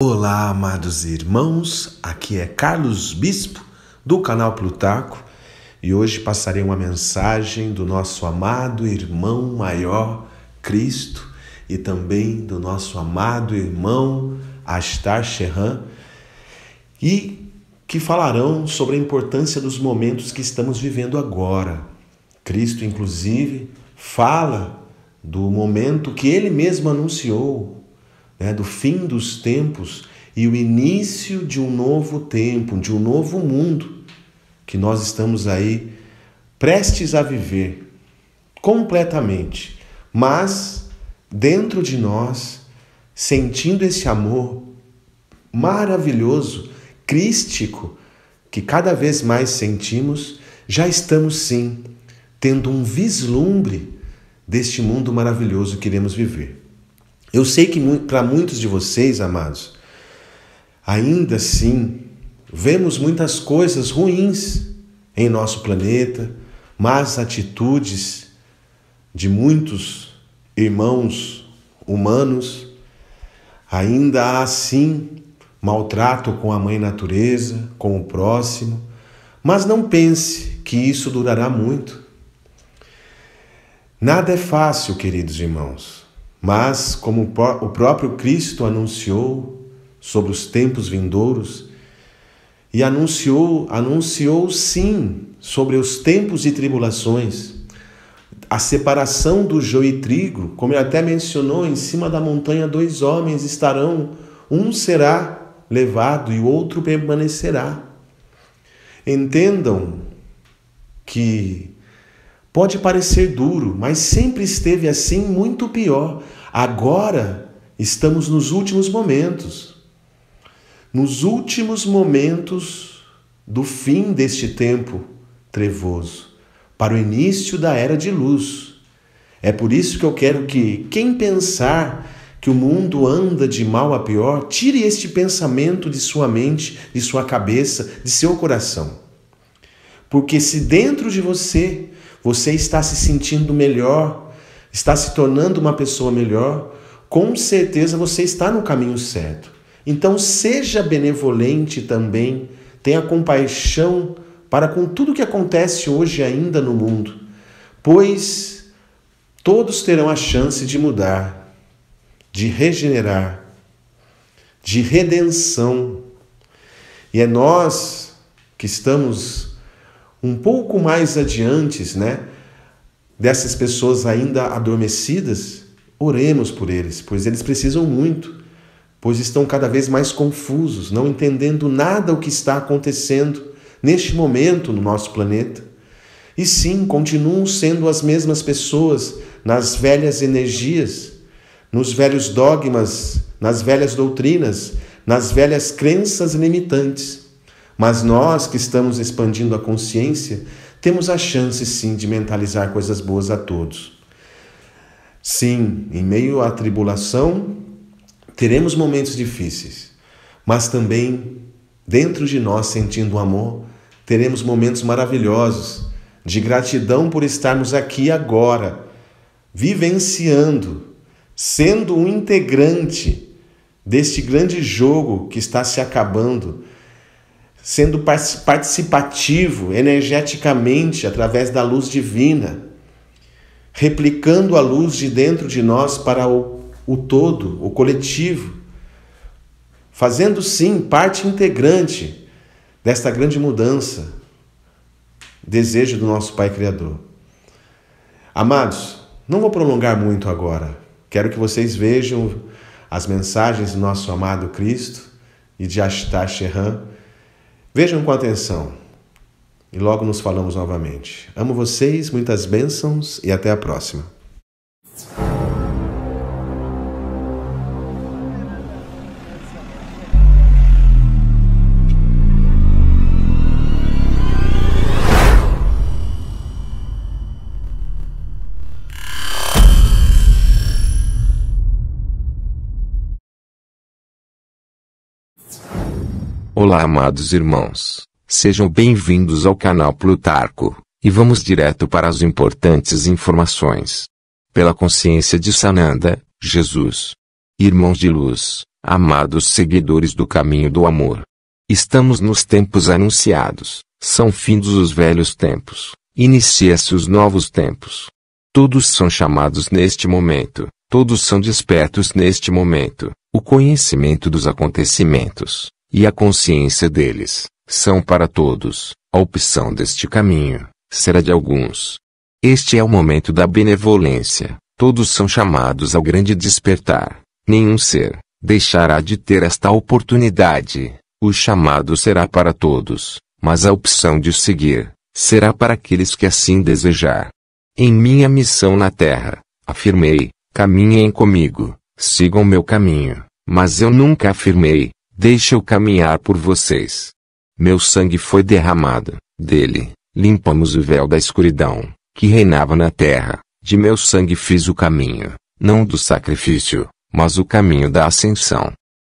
Olá, amados irmãos, aqui é Carlos Bispo do canal Plutarco e hoje passarei uma mensagem do nosso amado irmão maior Cristo e também do nosso amado irmão Astar Sherran e que falarão sobre a importância dos momentos que estamos vivendo agora. Cristo, inclusive, fala do momento que ele mesmo anunciou né, do fim dos tempos e o início de um novo tempo, de um novo mundo que nós estamos aí prestes a viver completamente, mas dentro de nós, sentindo esse amor maravilhoso, crístico, que cada vez mais sentimos, já estamos sim tendo um vislumbre deste mundo maravilhoso que iremos viver. Eu sei que para muitos de vocês, amados, ainda assim, vemos muitas coisas ruins em nosso planeta, más atitudes de muitos irmãos humanos. Ainda há, sim, maltrato com a mãe natureza, com o próximo, mas não pense que isso durará muito. Nada é fácil, queridos irmãos. Mas, como o próprio Cristo anunciou sobre os tempos vindouros, e anunciou, anunciou sim sobre os tempos e tribulações, a separação do joio e trigo, como ele até mencionou, em cima da montanha dois homens estarão, um será levado e o outro permanecerá. Entendam que Pode parecer duro, mas sempre esteve assim muito pior. Agora estamos nos últimos momentos. Nos últimos momentos do fim deste tempo trevoso, para o início da era de luz. É por isso que eu quero que quem pensar que o mundo anda de mal a pior, tire este pensamento de sua mente, de sua cabeça, de seu coração. Porque se dentro de você você está se sentindo melhor, está se tornando uma pessoa melhor, com certeza você está no caminho certo. Então seja benevolente também, tenha compaixão para com tudo que acontece hoje ainda no mundo, pois todos terão a chance de mudar, de regenerar, de redenção. E é nós que estamos um pouco mais adiante, né, dessas pessoas ainda adormecidas, oremos por eles, pois eles precisam muito, pois estão cada vez mais confusos, não entendendo nada o que está acontecendo neste momento no nosso planeta. E sim, continuam sendo as mesmas pessoas nas velhas energias, nos velhos dogmas, nas velhas doutrinas, nas velhas crenças limitantes mas nós que estamos expandindo a consciência, temos a chance sim de mentalizar coisas boas a todos. Sim, em meio à tribulação, teremos momentos difíceis, mas também dentro de nós sentindo o amor, teremos momentos maravilhosos de gratidão por estarmos aqui agora, vivenciando, sendo um integrante deste grande jogo que está se acabando sendo participativo energeticamente através da luz divina, replicando a luz de dentro de nós para o, o todo, o coletivo, fazendo sim parte integrante desta grande mudança, desejo do nosso Pai Criador. Amados, não vou prolongar muito agora. Quero que vocês vejam as mensagens do nosso amado Cristo e de Ashtar Sheran Vejam com atenção e logo nos falamos novamente. Amo vocês, muitas bênçãos e até a próxima. Olá, amados irmãos. Sejam bem-vindos ao canal Plutarco, e vamos direto para as importantes informações. Pela consciência de Sananda, Jesus. Irmãos de luz, amados seguidores do caminho do amor. Estamos nos tempos anunciados, são findos os velhos tempos, inicia-se os novos tempos. Todos são chamados neste momento, todos são despertos neste momento, o conhecimento dos acontecimentos, e a consciência deles, são para todos. A opção deste caminho será de alguns. Este é o momento da benevolência. Todos são chamados ao grande despertar. Nenhum ser deixará de ter esta oportunidade. O chamado será para todos, mas a opção de seguir será para aqueles que assim desejar. Em minha missão na Terra, afirmei: caminhem comigo, sigam meu caminho. Mas eu nunca afirmei: Deixa-o caminhar por vocês. Meu sangue foi derramado, dele, limpamos o véu da escuridão, que reinava na terra, de meu sangue fiz o caminho, não do sacrifício, mas o caminho da ascensão.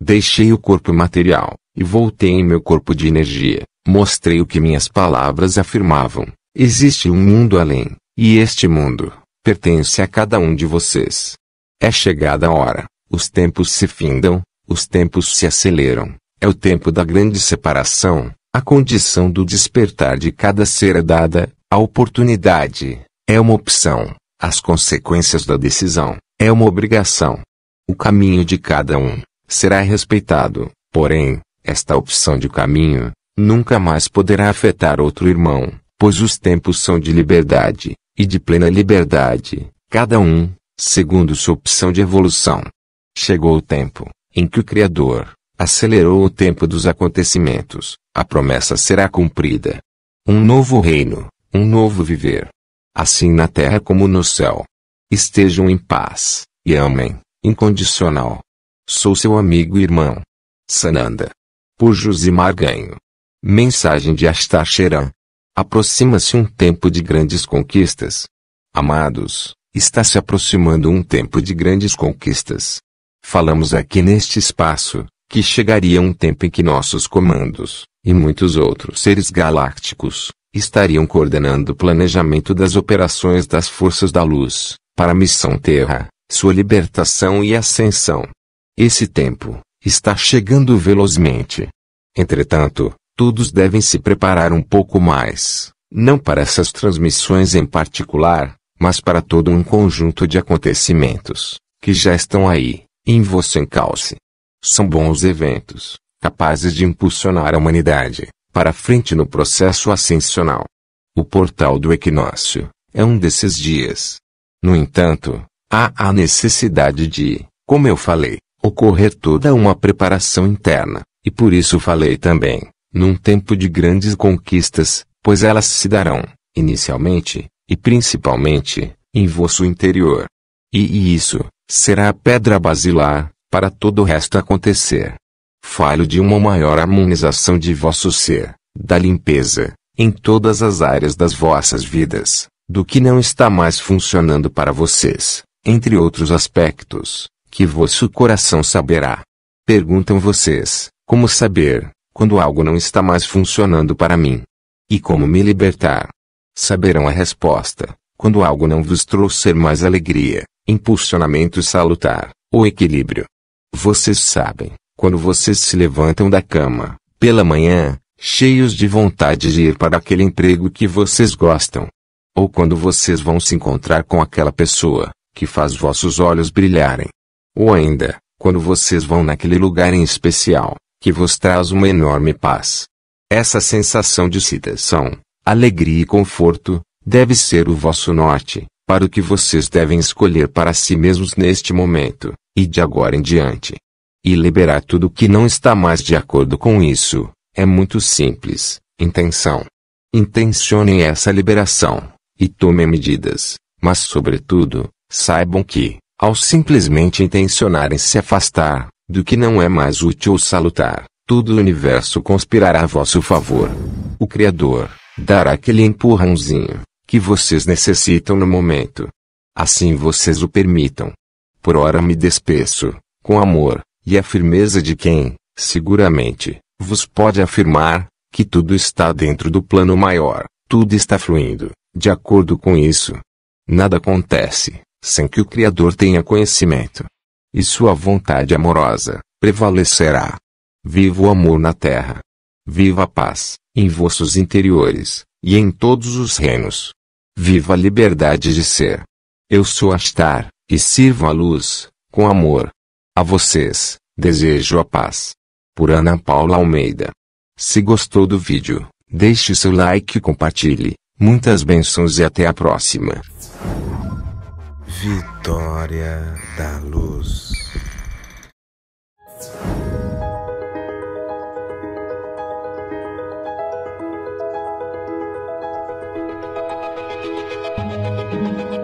Deixei o corpo material, e voltei em meu corpo de energia, mostrei o que minhas palavras afirmavam: existe um mundo além, e este mundo pertence a cada um de vocês. É chegada a hora, os tempos se findam, os tempos se aceleram. É o tempo da grande separação. A condição do despertar de cada ser é dada. A oportunidade é uma opção. As consequências da decisão é uma obrigação. O caminho de cada um será respeitado. Porém, esta opção de caminho nunca mais poderá afetar outro irmão, pois os tempos são de liberdade, e de plena liberdade, cada um, segundo sua opção de evolução. Chegou o tempo em que o Criador acelerou o tempo dos acontecimentos, a promessa será cumprida. Um novo reino, um novo viver. Assim na terra como no céu. Estejam em paz, e amem, incondicional. Sou seu amigo e irmão. Sananda. Por Josimar Ganho. Mensagem de Astar Aproxima-se um tempo de grandes conquistas. Amados, está se aproximando um tempo de grandes conquistas. Falamos aqui neste espaço, que chegaria um tempo em que nossos comandos, e muitos outros seres galácticos, estariam coordenando o planejamento das operações das forças da luz, para a missão Terra, sua libertação e ascensão. Esse tempo está chegando velozmente. Entretanto, todos devem se preparar um pouco mais, não para essas transmissões em particular, mas para todo um conjunto de acontecimentos que já estão aí em você encalce. São bons eventos, capazes de impulsionar a humanidade para frente no processo ascensional. O portal do equinócio é um desses dias. No entanto, há a necessidade de, como eu falei, ocorrer toda uma preparação interna, e por isso falei também, num tempo de grandes conquistas, pois elas se darão, inicialmente, e principalmente, em vosso interior. E, e isso, será a pedra basilar, para todo o resto acontecer. Falho de uma maior harmonização de vosso ser, da limpeza, em todas as áreas das vossas vidas, do que não está mais funcionando para vocês, entre outros aspectos, que vosso coração saberá. Perguntam vocês, como saber, quando algo não está mais funcionando para mim? E como me libertar? Saberão a resposta, quando algo não vos trouxer mais alegria, Impulsionamento salutar, ou equilíbrio. Vocês sabem, quando vocês se levantam da cama, pela manhã, cheios de vontade de ir para aquele emprego que vocês gostam. Ou quando vocês vão se encontrar com aquela pessoa, que faz vossos olhos brilharem. Ou ainda, quando vocês vão naquele lugar em especial, que vos traz uma enorme paz. Essa sensação de citação, alegria e conforto, deve ser o vosso norte, para o que vocês devem escolher para si mesmos neste momento, e de agora em diante. E liberar tudo que não está mais de acordo com isso, é muito simples, intenção. Intencionem essa liberação, e tomem medidas, mas sobretudo, saibam que, ao simplesmente intencionarem se afastar, do que não é mais útil ou salutar, todo o universo conspirará a vosso favor. O Criador, dará aquele empurrãozinho que vocês necessitam no momento. Assim vocês o permitam. Por ora me despeço, com amor, e a firmeza de quem, seguramente, vos pode afirmar, que tudo está dentro do plano maior, tudo está fluindo, de acordo com isso. Nada acontece, sem que o Criador tenha conhecimento. E sua vontade amorosa, prevalecerá. Viva o amor na terra. Viva a paz, em vossos interiores, e em todos os reinos. Viva a liberdade de ser. Eu sou Astar, e sirvo a luz, com amor. A vocês, desejo a paz. Por Ana Paula Almeida. Se gostou do vídeo, deixe seu like e compartilhe. Muitas bênçãos e até a próxima. Vitória da Luz. thank you